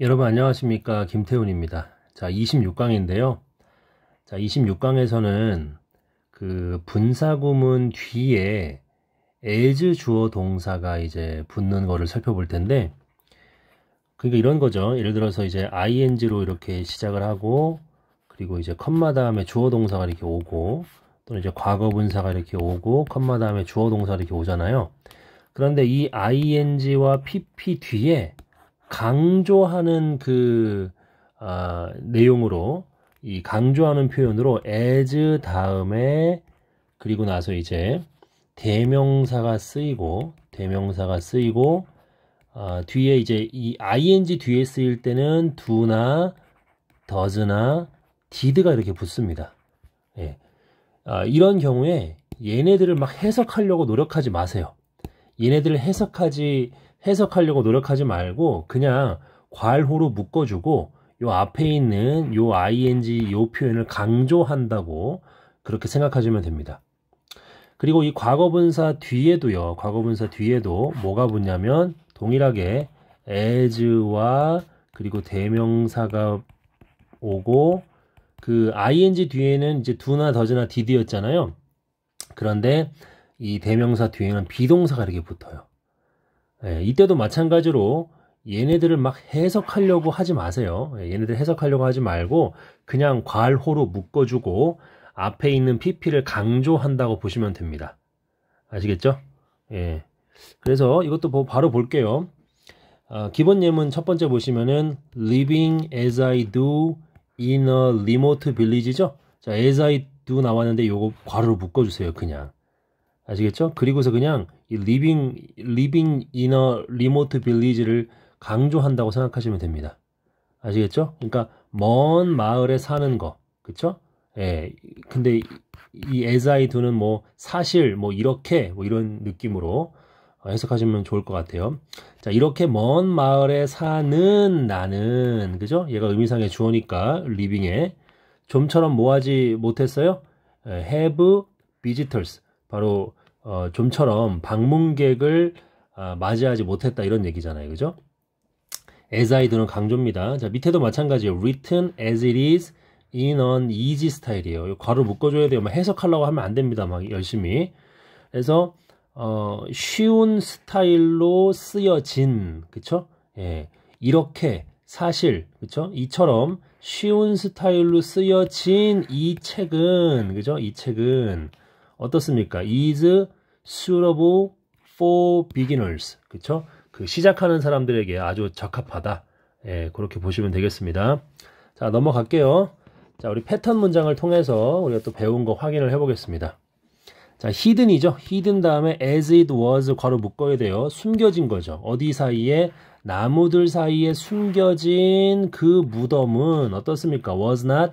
여러분 안녕하십니까 김태훈입니다 자 26강인데요 자 26강에서는 그 분사구문 뒤에 as 주어 동사가 이제 붙는 거를 살펴볼 텐데 그러니까 이런 거죠 예를 들어서 이제 ing로 이렇게 시작을 하고 그리고 이제 컴마 다음에 주어 동사가 이렇게 오고 또는 이제 과거 분사가 이렇게 오고 컴마 다음에 주어 동사 이렇게 오잖아요 그런데 이 ing와 pp 뒤에 강조하는 그 아, 내용으로 이 강조하는 표현으로 as 다음에 그리고 나서 이제 대명사가 쓰이고 대명사가 쓰이고 아, 뒤에 이제 이 ing 뒤에 쓰일 때는 do나 does나 did가 이렇게 붙습니다. 예. 아, 이런 경우에 얘네들을 막 해석하려고 노력하지 마세요. 얘네들을 해석하지 해석하려고 노력하지 말고 그냥 괄호로 묶어주고 요 앞에 있는 요 ing 요 표현을 강조한다고 그렇게 생각하시면 됩니다. 그리고 이 과거분사 뒤에도요. 과거분사 뒤에도 뭐가 붙냐면 동일하게 as와 그리고 대명사가 오고 그 ing 뒤에는 이제 두나 더즈나 did였잖아요. 그런데 이 대명사 뒤에는 비동사가 이렇게 붙어요. 예, 이때도 마찬가지로 얘네들을 막 해석하려고 하지 마세요. 예, 얘네들 해석하려고 하지 말고 그냥 괄호로 묶어주고 앞에 있는 PP를 강조한다고 보시면 됩니다. 아시겠죠? 예. 그래서 이것도 뭐 바로 볼게요. 아, 기본 예문 첫 번째 보시면은 living as I do in a remote village죠. 자, as I do 나왔는데 요거 괄호로 묶어주세요. 그냥 아시겠죠? 그리고서 그냥 이 living, living in a remote village를 강조한다고 생각하시면 됩니다. 아시겠죠? 그러니까 먼 마을에 사는 거, 그쵸? 예, 근데 이 에자이 두는 뭐 사실 뭐 이렇게 뭐 이런 느낌으로 어, 해석하시면 좋을 것 같아요. 자, 이렇게 먼 마을에 사는 나는, 그죠? 얘가 의미상의 주어니까, 리빙에. 좀처럼 뭐 하지 못했어요? 예, have visitors. 바로 어, 좀처럼 방문객을 아, 맞이하지 못했다 이런 얘기잖아요. 그죠? as I do는 강조입니다. 자, 밑에도 마찬가지예요. written as it is in an easy 스타일이에요. 괄호 묶어줘야 돼요. 막 해석하려고 하면 안 됩니다. 막 열심히. 그래서 어, 쉬운 스타일로 쓰여진 그쵸? 예, 이렇게 사실 그쵸? 이처럼 쉬운 스타일로 쓰여진 이 책은 그죠? 이 책은 어떻습니까? is suitable for beginners. 그쵸? 그 시작하는 사람들에게 아주 적합하다. 예, 그렇게 보시면 되겠습니다. 자, 넘어갈게요. 자, 우리 패턴 문장을 통해서 우리가 또 배운 거 확인을 해보겠습니다. 자, 히든이죠. 히든 다음에 as it was 괄호 묶어야 돼요. 숨겨진 거죠. 어디 사이에 나무들 사이에 숨겨진 그 무덤은 어떻습니까? was not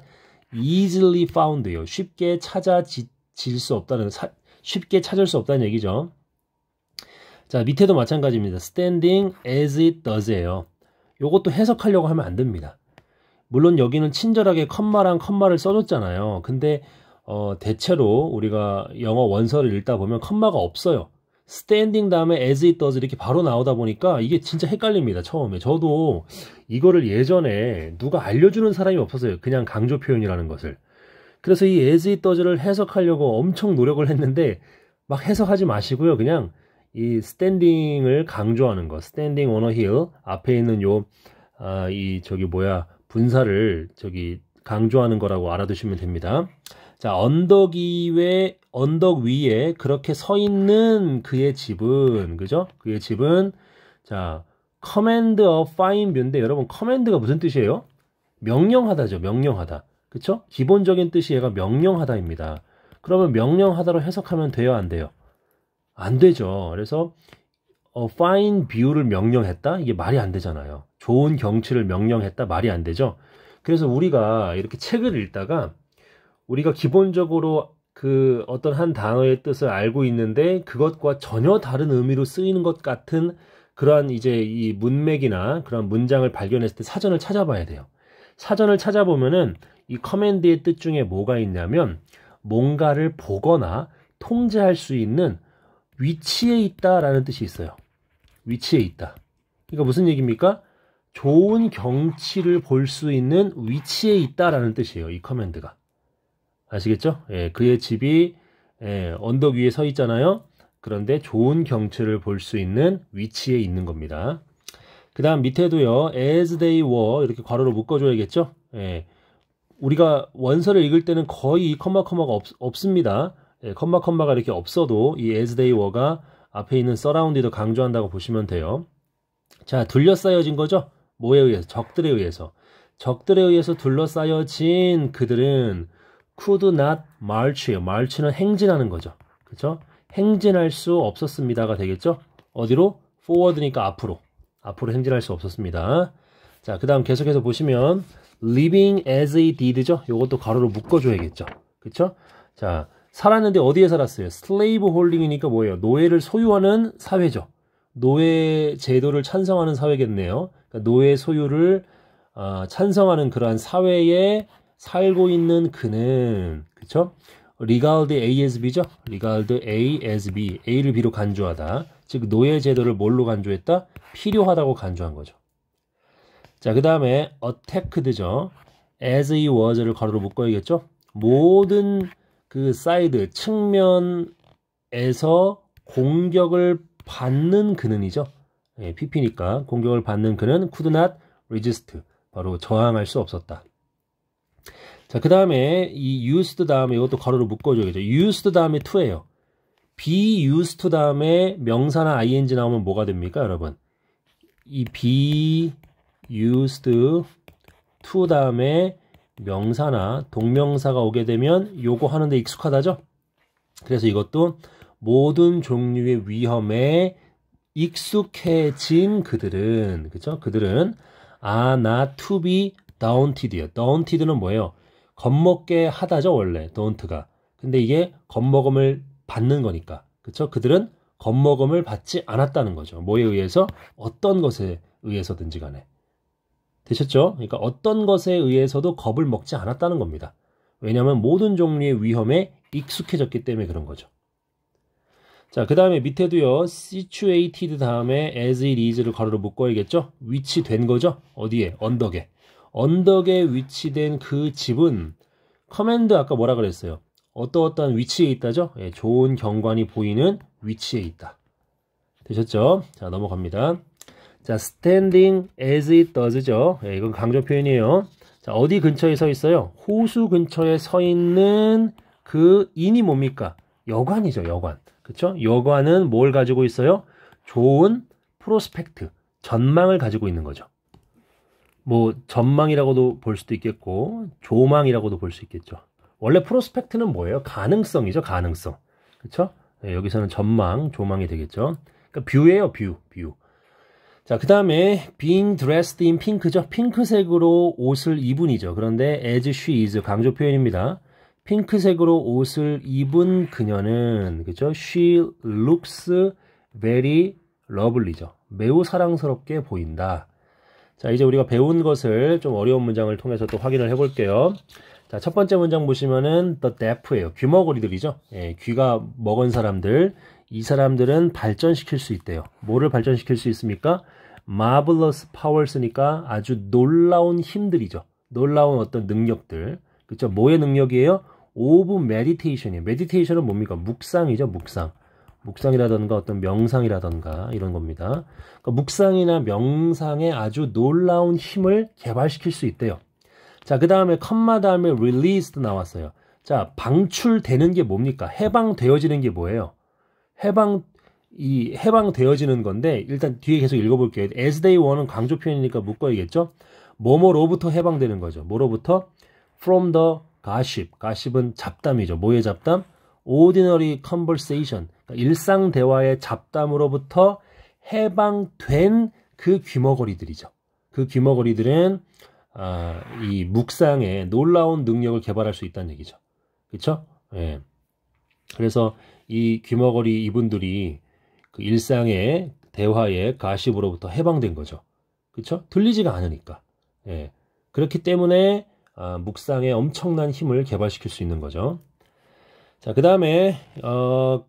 easily found요. 쉽게 찾아지 질수 없다는 사, 쉽게 찾을 수 없다는 얘기죠. 자 밑에도 마찬가지입니다. standing as it does예요. 이것도 해석하려고 하면 안 됩니다. 물론 여기는 친절하게 컴마랑 컴마를 써줬잖아요. 근데 어, 대체로 우리가 영어 원서를 읽다 보면 컴마가 없어요. standing 다음에 as it does 이렇게 바로 나오다 보니까 이게 진짜 헷갈립니다. 처음에 저도 이거를 예전에 누가 알려주는 사람이 없었어요. 그냥 강조 표현이라는 것을. 그래서 이 as it does를 해석하려고 엄청 노력을 했는데 막 해석하지 마시고요. 그냥 이 스탠딩을 강조하는 거. 스탠딩 hill 앞에 있는 요 아, 이 저기 뭐야 분사를 저기 강조하는 거라고 알아두시면 됩니다. 자, 언덕 위에 언덕 위에 그렇게 서 있는 그의 집은 그죠? 그의 집은 자, command of fine view인데 여러분 command가 무슨 뜻이에요? 명령하다죠. 명령하다. 그쵸? 기본적인 뜻이 얘가 명령하다입니다. 그러면 명령하다로 해석하면 돼요, 안 돼요? 안 되죠. 그래서 어, fine view를 명령했다? 이게 말이 안 되잖아요. 좋은 경치를 명령했다? 말이 안 되죠. 그래서 우리가 이렇게 책을 읽다가 우리가 기본적으로 그 어떤 한 단어의 뜻을 알고 있는데 그것과 전혀 다른 의미로 쓰이는 것 같은 그러한 이제 이 문맥이나 그런 문장을 발견했을 때 사전을 찾아봐야 돼요. 사전을 찾아보면은 이 커맨드의 뜻 중에 뭐가 있냐면 뭔가를 보거나 통제할 수 있는 위치에 있다라는 뜻이 있어요. 위치에 있다. 그러니까 무슨 얘기입니까? 좋은 경치를 볼 수 있는 위치에 있다라는 뜻이에요. 이 커맨드가. 아시겠죠? 예, 그의 집이 예, 언덕 위에 서 있잖아요. 그런데 좋은 경치를 볼 수 있는 위치에 있는 겁니다. 그 다음 밑에도요. as they were 이렇게 괄호로 묶어줘야겠죠? 예, 우리가 원서를 읽을 때는 거의 컴마 컴마가 없, 없습니다. 예, 컴마 컴마가 이렇게 없어도 이 as they were가 앞에 있는 서라운디도 강조한다고 보시면 돼요. 자, 둘러싸여진 거죠? 뭐에 의해서? 적들에 의해서. 적들에 의해서 둘러싸여진 그들은 could not march. march는 행진하는 거죠. 그쵸 행진할 수 없었습니다가 되겠죠? 어디로? forward니까 앞으로. 앞으로 행진할 수 없었습니다. 자, 그다음 계속해서 보시면 living as h did죠. 요것도 가로로 묶어줘야겠죠. 그쵸? 자, 살았는데 어디에 살았어요? slave holding이니까 뭐예요? 노예를 소유하는 사회죠. 노예 제도를 찬성하는 사회겠네요. 그러니까 노예 소유를 어, 찬성하는 그러한 사회에 살고 있는 그는 그쵸? 리갈드 A as B죠? 리갈드 A as B. A를 B로 간주하다. 즉 노예 제도를 뭘로 간주했다? 필요하다고 간주한 거죠. 자, 그 다음에 attacked죠. as he was를 가로로 묶어야겠죠. 모든 그 사이드, 측면에서 공격을 받는 그는이죠. 예, PP니까 공격을 받는 그는 could not resist. 바로 저항할 수 없었다. 자, 그 다음에 이 used 다음에 이것도 가로로 묶어줘야겠죠. used 다음에 to예요. be used 다음에 명사나 ing 나오면 뭐가 됩니까, 여러분? 이 be used to 다음에 명사나 동명사가 오게 되면 요거 하는데 익숙하다죠? 그래서 이것도 모든 종류의 위험에 익숙해진 그들은 그죠? 그들은 are not to be daunted예요. daunted는 뭐예요? 겁먹게 하다죠 원래 daunt가. 근데 이게 겁먹음을 받는 거니까 그쵸? 그들은 겁먹음을 받지 않았다는 거죠. 뭐에 의해서 어떤 것에 의해서든지 간에. 되셨죠? 그러니까 어떤 것에 의해서도 겁을 먹지 않았다는 겁니다. 왜냐하면 모든 종류의 위험에 익숙해졌기 때문에 그런 거죠. 자, 그 다음에 밑에도요, situated 다음에 as it is를 가로로 묶어야겠죠? 위치된 거죠? 어디에? 언덕에. 언덕에 위치된 그 집은 커맨드 아까 뭐라 그랬어요? 어떠어떠한 위치에 있다죠? 예, 좋은 경관이 보이는 위치에 있다. 되셨죠? 자, 넘어갑니다. 자, standing as it does죠. 예, 이건 강조 표현이에요. 자, 어디 근처에 서 있어요? 호수 근처에 서 있는 그 인이 뭡니까? 여관이죠, 여관. 그쵸? 여관은 뭘 가지고 있어요? 좋은 프로스펙트, 전망을 가지고 있는 거죠. 뭐, 전망이라고도 볼 수도 있겠고, 조망이라고도 볼 수 있겠죠. 원래 프로스펙트는 뭐예요? 가능성이죠, 가능성. 그쵸? 예, 여기서는 전망, 조망이 되겠죠. 그러니까 뷰예요, 뷰, 뷰. 자, 그 다음에 being dressed in pink죠. 핑크색으로 옷을 입은이죠. 그런데 as she is 강조 표현입니다. 핑크색으로 옷을 입은 그녀는 그죠? she looks very lovely죠. 매우 사랑스럽게 보인다. 자, 이제 우리가 배운 것을 좀 어려운 문장을 통해서 또 확인을 해볼게요. 자, 첫 번째 문장 보시면은 the deaf예요. 귀머거리들이죠. 예, 귀가 먹은 사람들. 이 사람들은 발전시킬 수 있대요. 뭐를 발전시킬 수 있습니까? marvelous powers니까 아주 놀라운 힘들이죠. 놀라운 어떤 능력들. 그렇죠? 뭐의 능력이에요? of meditation이에요. meditation은 뭡니까? 묵상이죠, 묵상. 묵상이라던가 어떤 명상이라던가 이런 겁니다. 그러니까 묵상이나 명상에 아주 놀라운 힘을 개발시킬 수 있대요. 자, 그 다음에 컴마 다음에 released 나왔어요. 자, 방출되는 게 뭡니까? 해방되어지는 게 뭐예요? 해방, 이 해방되어지는 건데 일단 뒤에 계속 읽어볼게요. as they were는 강조 표현이니까 묶어야겠죠. 뭐뭐로부터 해방되는 거죠. 뭐로부터 from the gossip. gossip은 잡담이죠. 뭐의 잡담? ordinary conversation. 그러니까 일상 대화의 잡담으로부터 해방된 그 귀머거리들이죠. 그 귀머거리들은 아, 이 묵상에 놀라운 능력을 개발할 수 있다는 얘기죠. 그렇죠? 예. 그래서 이 귀머거리 이분들이 그 일상의 대화의 가십으로부터 해방된 거죠. 그렇죠? 들리지가 않으니까. 예. 그렇기 때문에 아, 묵상의 엄청난 힘을 개발시킬 수 있는 거죠. 자, 그 다음에 어,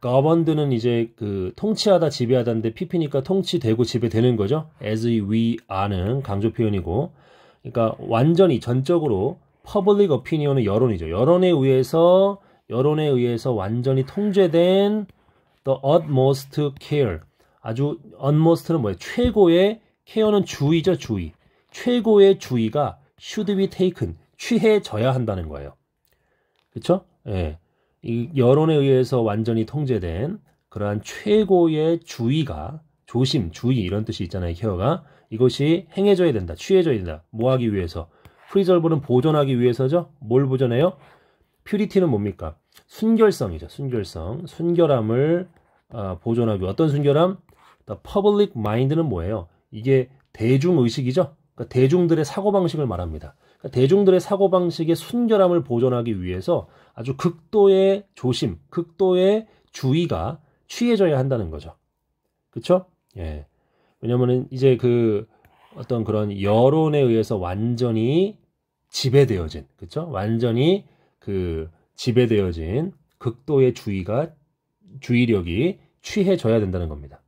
거번드는 이제 그 통치하다 지배하다인데 피피니까 통치되고 지배되는 거죠. as we are는 강조 표현이고, 그러니까 완전히 전적으로 퍼블릭 l 피니 o p 은 여론이죠. 여론에 의해서 여론에 의해서 완전히 통제된 the utmost care. 아주 utmost는 뭐예요? 최고의 care는 주의죠, 주의. 최고의 주의가 should be taken. 취해져야 한다는 거예요. 그렇죠? 예. 이 여론에 의해서 완전히 통제된 그러한 최고의 주의가 조심, 주의 이런 뜻이 있잖아요. 케어가 이것이 행해져야 된다. 취해져야 된다. 뭐 하기 위해서? 프리절브는 보존하기 위해서죠. 뭘 보존해요? 퓨리티는 뭡니까? 순결성이죠. 순결성. 순결함을 아, 보존하기. 어떤 순결함? 퍼블릭 마인드는 뭐예요? 이게 대중의식이죠. 그러니까 대중들의 사고방식을 말합니다. 그러니까 대중들의 사고방식의 순결함을 보존하기 위해서 아주 극도의 조심, 극도의 주의가 취해져야 한다는 거죠. 그쵸? 예. 왜냐면은 이제 그 어떤 그런 여론에 의해서 완전히 지배되어진, 그쵸? 완전히 그 지배되어진 극도의 주의가 주의력이 취해져야 된다는 겁니다.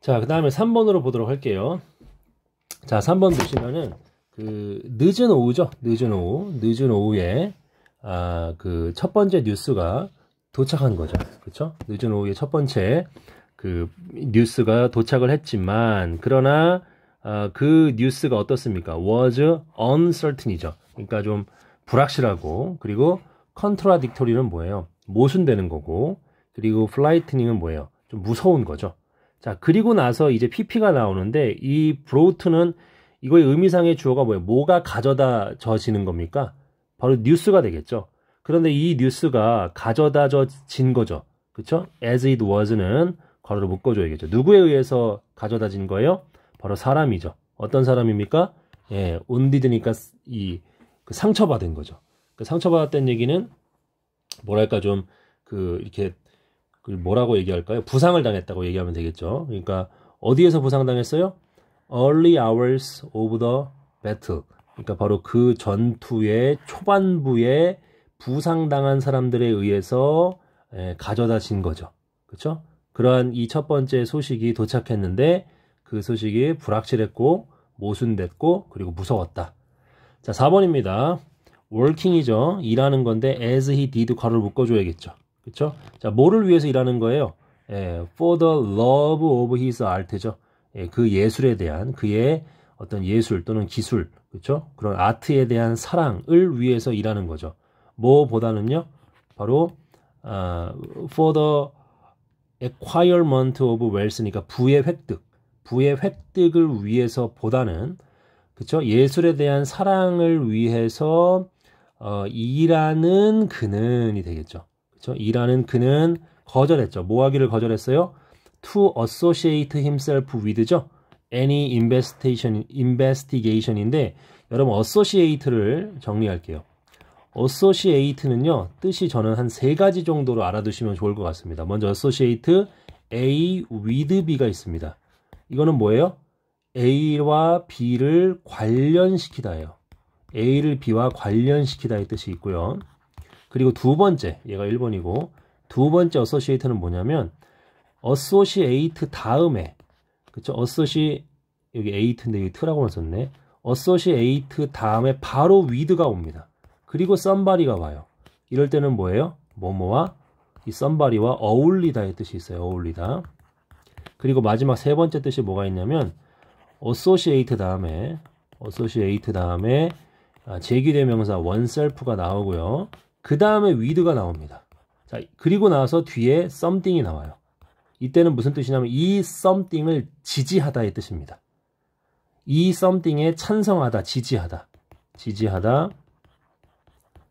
자, 그 다음에 3번으로 보도록 할게요. 자, 3번 보시면은 그 늦은 오후죠. 늦은 오후, 늦은 오후에 아, 그 첫 번째 뉴스가 도착한 거죠. 그렇 늦은 오후에 첫 번째 그 뉴스가 도착을 했지만 그러나 아, 그 뉴스가 어떻습니까? was uncertain이죠. 그러니까 좀 불확실하고 그리고 컨트라딕토리는 뭐예요? 모순되는 거고 그리고 플라이트닝은 뭐예요? 좀 무서운 거죠. 자 그리고 나서 이제 PP가 나오는데 이 브로우트는 이거의 의미상의 주어가 뭐예요? 뭐가 가져다 져지는 겁니까? 바로 뉴스가 되겠죠. 그런데 이 뉴스가 가져다 져진 거죠. 그렇죠? As it was는 괄호로 묶어줘야겠죠. 누구에 의해서 가져다 진 거예요? 바로 사람이죠. 어떤 사람입니까? 예, 온디드니까 이그 상처받은 거죠. 그 상처받았다는 얘기는 뭐랄까 좀 그 이렇게 그 뭐라고 얘기할까요? 부상을 당했다고 얘기하면 되겠죠. 그러니까 어디에서 부상당했어요? Early hours of the battle. 그러니까 바로 그 전투의 초반부에 부상당한 사람들에 의해서 에, 예, 가져다진 거죠. 그렇죠? 그러한 이 첫 번째 소식이 도착했는데 그 소식이 불확실했고 모순됐고 그리고 무서웠다. 자, 4번입니다. working이죠. 일하는 건데 as he did 괄호를 묶어줘야겠죠. 그쵸? 자, 뭐를 위해서 일하는 거예요? 예, for the love of his art죠. 예, 그 예술에 대한 그의 어떤 예술 또는 기술, 그쵸? 그런 아트에 대한 사랑을 위해서 일하는 거죠. 뭐보다는요? 바로 아, for the acquirement of wealth니까 부의 획득, 부의 획득을 위해서 보다는 그렇죠? 예술에 대한 사랑을 위해서 어, 일하는 그는이 되겠죠. 그렇죠? 일하는 그는 거절했죠. 뭐 하기를 거절했어요? to associate himself with죠. any investigation, investigation인데 여러분 associate를 정리할게요. associate는요. 뜻이 저는 한 세 가지 정도로 알아두시면 좋을 것 같습니다. 먼저 associate A with B가 있습니다. 이거는 뭐예요? A와 B를 관련시키다예요. A를 B와 관련시키다의 뜻이 있고요. 그리고 두 번째, 얘가 1번이고 두 번째 어소시에이트는 뭐냐면 어소시에이트 다음에 그쵸? 어소시 여기 에이트인데 여기 트라고만 썼네. 어소시에이트 다음에 바로 위드가 옵니다. 그리고 썸바리가 와요. 이럴 때는 뭐예요? 뭐뭐와 이 썸바리와 어울리다의 뜻이 있어요. 어울리다. 그리고 마지막 세 번째 뜻이 뭐가 있냐면 associate 다음에 associate 다음에 제기대명사 아, oneself가 나오고요. 그 다음에 with가 나옵니다. 자, 그리고 나서 뒤에 something이 나와요. 이때는 무슨 뜻이냐면 이 something을 지지하다의 뜻입니다. 이 something에 찬성하다, 지지하다, 지지하다,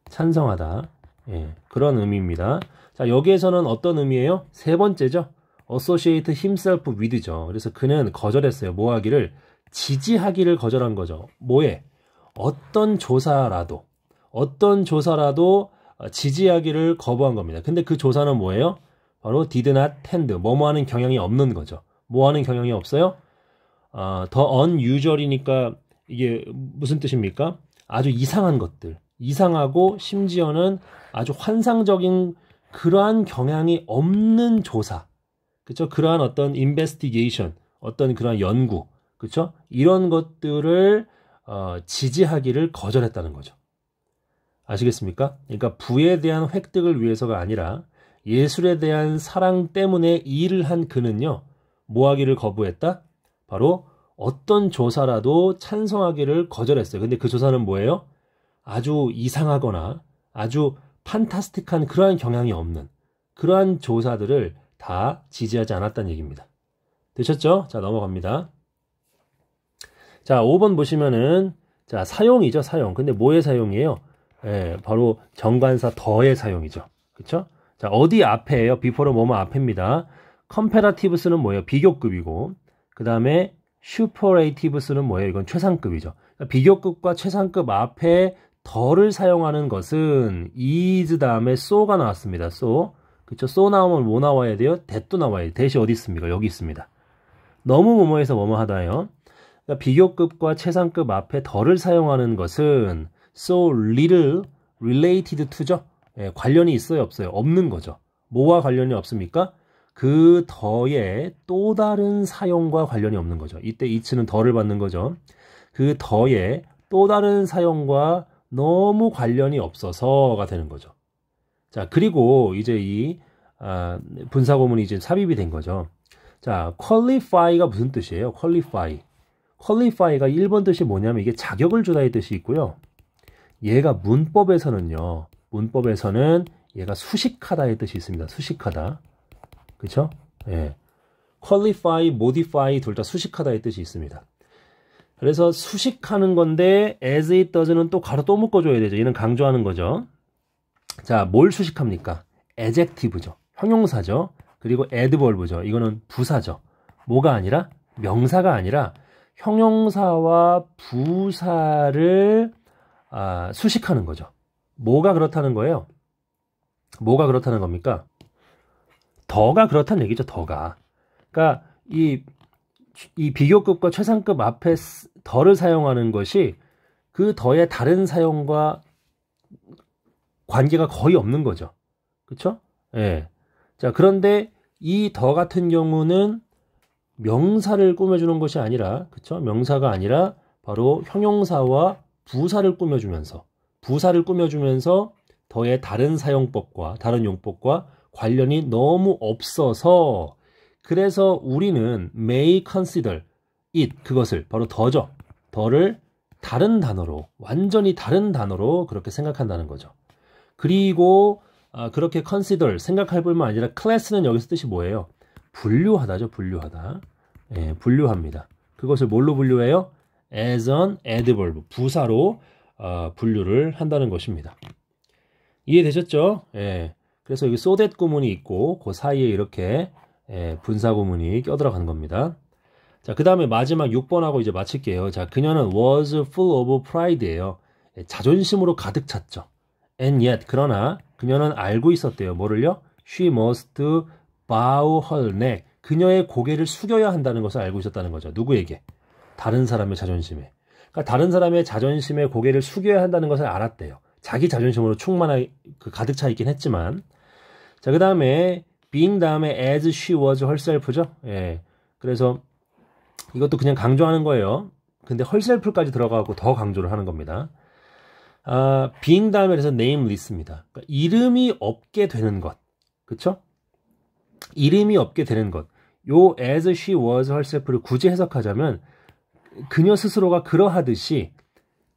찬성하다. 예, 그런 의미입니다. 자, 여기에서는 어떤 의미예요? 세 번째죠. associate himself with죠. 그래서 그는 거절했어요. 뭐 하기를 지지하기를 거절한 거죠. 뭐에? 어떤 조사라도 어떤 조사라도 지지하기를 거부한 겁니다. 근데 그 조사는 뭐예요? 바로 did not tend 뭐뭐 하는 경향이 없는 거죠. 뭐 하는 경향이 없어요? 어, 더 unusual이니까 이게 무슨 뜻입니까? 아주 이상한 것들, 이상하고 심지어는 아주 환상적인 그러한 경향이 없는 조사, 그렇죠? 그러한 어떤 인베스티게이션, 어떤 그러한 연구, 그렇죠? 이런 것들을 어, 지지하기를 거절했다는 거죠. 아시겠습니까? 그러니까 부에 대한 획득을 위해서가 아니라 예술에 대한 사랑 때문에 일을 한 그는요. 뭐 하기를 거부했다? 바로 어떤 조사라도 찬성하기를 거절했어요. 근데 그 조사는 뭐예요? 아주 이상하거나 아주 판타스틱한 그러한 경향이 없는 그러한 조사들을 다 지지하지 않았다는 얘기입니다. 되셨죠? 자, 넘어갑니다. 자, 5번 보시면은 자, 사용이죠, 사용. 근데 뭐의 사용이에요? 예, 바로 정관사 더의 사용이죠. 그쵸 자, 어디 앞에예요? 비포로 뭐뭐 앞입니다. 컴페라티브스는 뭐예요? 비교급이고. 그다음에 슈퍼레이티브스는 뭐예요? 이건 최상급이죠. 그러니까 비교급과 최상급 앞에 더를 사용하는 것은 is 다음에 so가 나왔습니다. so. 그쵸? 소 나오면 뭐 나와야 돼요? 대도 나와야 돼요. 대시 어디 있습니까? 여기 있습니다. 너무 뭐뭐해서 뭐뭐하다요. 그러니까 비교급과 최상급 앞에 덜을 사용하는 것은 so little related to죠. 예, 관련이 있어요, 없어요? 없는 거죠. 뭐와 관련이 없습니까? 그 더의 또 다른 사용과 관련이 없는 거죠. 이때 이츠는 덜을 받는 거죠. 그 더의 또 다른 사용과 너무 관련이 없어서가 되는 거죠. 자, 그리고 이제 이 아, 분사 고문이 이제 삽입이 된 거죠. 자, qualify가 무슨 뜻이에요? qualify. qualify가 1번 뜻이 뭐냐면 이게 자격을 주다의 뜻이 있고요. 얘가 문법에서는요. 문법에서는 얘가 수식하다의 뜻이 있습니다. 수식하다. 그쵸? 예. qualify, modify 둘 다 수식하다의 뜻이 있습니다. 그래서 수식하는 건데 as it does는 또 가로 또 묶어줘야 되죠. 얘는 강조하는 거죠. 자, 뭘 수식합니까? 에 d 티브죠 형용사죠. 그리고 adverb죠. 이거는 부사죠. 뭐가 아니라 명사가 아니라 형용사와 부사를 아, 수식하는 거죠. 뭐가 그렇다는 거예요? 뭐가 그렇다는 겁니까? 더가 그렇다는 얘기죠. 더가. 그러니까 이, 이 비교급과 최상급 앞에 더를 사용하는 것이 그 더의 다른 사용과 관계가 거의 없는 거죠. 그렇죠? 예. 자, 그런데 이 더 같은 경우는 명사를 꾸며주는 것이 아니라, 그렇죠? 명사가 아니라 바로 형용사와 부사를 꾸며주면서 부사를 꾸며주면서 더의 다른 사용법과 다른 용법과 관련이 너무 없어서 그래서 우리는 may consider it 그것을 바로 더죠. 더를 다른 단어로 완전히 다른 단어로 그렇게 생각한다는 거죠. 그리고 아, 그렇게 consider 생각할 뿐만 아니라 class는 여기서 뜻이 뭐예요? 분류하다죠. 분류하다. 예, 분류합니다. 그것을 뭘로 분류해요? as an adverb 부사로 어, 분류를 한다는 것입니다. 이해되셨죠? 예. 그래서 여기 so that 구문이 있고 그 사이에 이렇게 예, 분사 구문이 껴들어간 겁니다. 자, 그 다음에 마지막 6번하고 이제 마칠게요. 자, 그녀는 was full of pride예요. 예, 자존심으로 가득 찼죠. And yet, 그러나 그녀는 알고 있었대요. 뭐를요? She must bow her neck. 그녀의 고개를 숙여야 한다는 것을 알고 있었다는 거죠. 누구에게? 다른 사람의 자존심에. 그러니까 다른 사람의 자존심에 고개를 숙여야 한다는 것을 알았대요. 자기 자존심으로 충만하 게 그 가득 차 있긴 했지만 자그 다음에 being 다음에 as she was herself죠. 예. 그래서 이것도 그냥 강조하는 거예요. 근데 헐셀프까지 들어가고 더 강조를 하는 겁니다. 아, being 다음에 그래서 nameless입니다. 그러니까 이름이 없게 되는 것. 그쵸? 이름이 없게 되는 것. 요 as she was herself를 굳이 해석하자면 그녀 스스로가 그러하듯이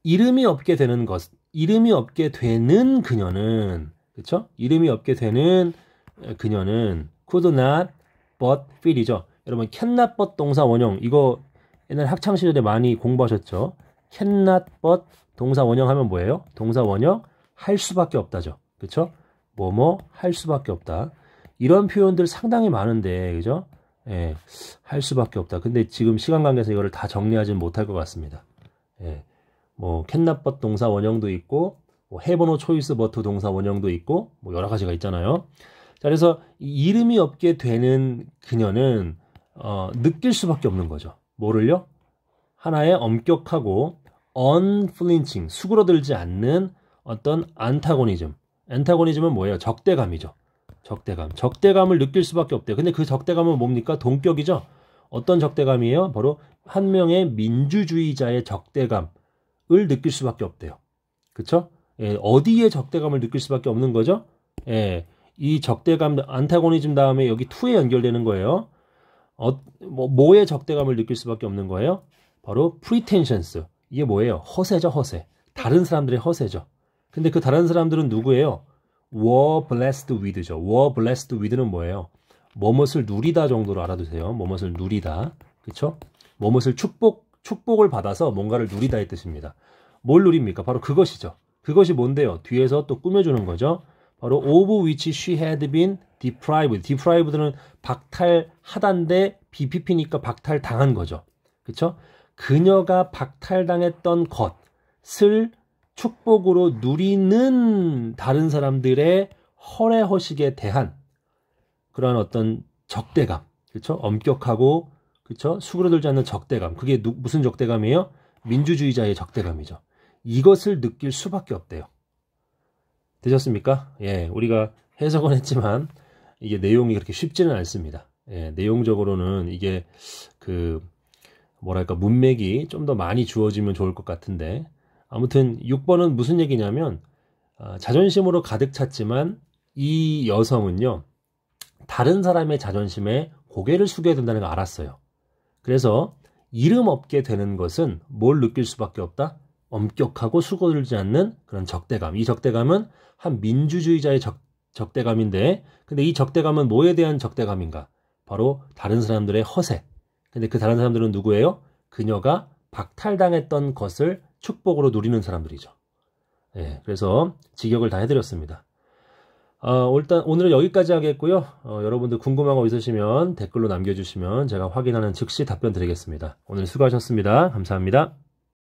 이름이 없게 되는 것. 이름이 없게 되는 그녀는 그쵸? 이름이 없게 되는 그녀는 could not but feel이죠. 여러분 cannot but 동사 원형 이거 옛날 학창 시절에 많이 공부하셨죠. cannot but 동사 원형하면 뭐예요? 동사 원형 할 수밖에 없다죠. 그쵸 뭐뭐 할 수밖에 없다. 이런 표현들 상당히 많은데 그죠? 예, 할 수밖에 없다. 근데 지금 시간 관계에서 이거를 다정리하진 못할 것 같습니다. 예, 뭐 캔나법 동사 원형도 있고 뭐 해번호 초이스 버트 동사 원형도 있고 뭐 여러 가지가 있잖아요. 자, 그래서 이름이 없게 되는 그녀는 어, 느낄 수밖에 없는 거죠. 뭐를요? 하나의 엄격하고 unflinching, 수그러들지 않는 어떤 안타고니즘. 안타고니즘은 뭐예요? 적대감이죠. 적대감. 적대감을 느낄 수밖에 없대요. 근데 그 적대감은 뭡니까? 동격이죠. 어떤 적대감이에요? 바로 한 명의 민주주의자의 적대감을 느낄 수밖에 없대요. 그쵸? 예, 어디에 적대감을 느낄 수밖에 없는 거죠? 예, 이 적대감, 안타고니즘 다음에 여기 투에 연결되는 거예요. 어, 뭐, 뭐에 적대감을 느낄 수밖에 없는 거예요? 바로 프리텐션스. 이게 뭐예요? 허세죠, 허세. 다른 사람들의 허세죠. 근데 그 다른 사람들은 누구예요? were blessed with죠. were blessed with는 뭐예요? 뭐뭇을 누리다 정도로 알아두세요. 뭐뭇을 누리다. 그쵸? 뭐뭇을 축복, 축복을 받아서 뭔가를 누리다의 뜻입니다. 뭘 누립니까? 바로 그것이죠. 그것이 뭔데요? 뒤에서 또 꾸며주는 거죠. 바로 of which she had been deprived. deprived는 박탈하단데 BPP니까 박탈당한 거죠. 그쵸? 그녀가 박탈당했던 것을 축복으로 누리는 다른 사람들의 허례허식에 대한 그러한 어떤 적대감, 그렇죠? 엄격하고 그렇죠? 수그러들지 않는 적대감. 그게 누, 무슨 적대감이에요? 민주주의자의 적대감이죠. 이것을 느낄 수밖에 없대요. 되셨습니까? 예, 우리가 해석은 했지만 이게 내용이 그렇게 쉽지는 않습니다. 예, 내용적으로는 이게 그 뭐랄까 문맥이 좀 더 많이 주어지면 좋을 것 같은데 아무튼 6번은 무슨 얘기냐면 아, 자존심으로 가득 찼지만 이 여성은요 다른 사람의 자존심에 고개를 숙여야 된다는 걸 알았어요. 그래서 이름 없게 되는 것은 뭘 느낄 수밖에 없다? 엄격하고 수고들지 않는 그런 적대감. 이 적대감은 한 민주주의자의 적, 적대감인데 근데 이 적대감은 뭐에 대한 적대감인가? 바로 다른 사람들의 허세, 근데 그 다른 사람들은 누구예요? 그녀가 박탈당했던 것을 축복으로 누리는 사람들이죠. 예, 그래서 직역을 다 해드렸습니다. 어, 일단 오늘은 여기까지 하겠고요. 어, 여러분들 궁금한 거 있으시면 댓글로 남겨주시면 제가 확인하는 즉시 답변 드리겠습니다. 오늘 수고하셨습니다. 감사합니다.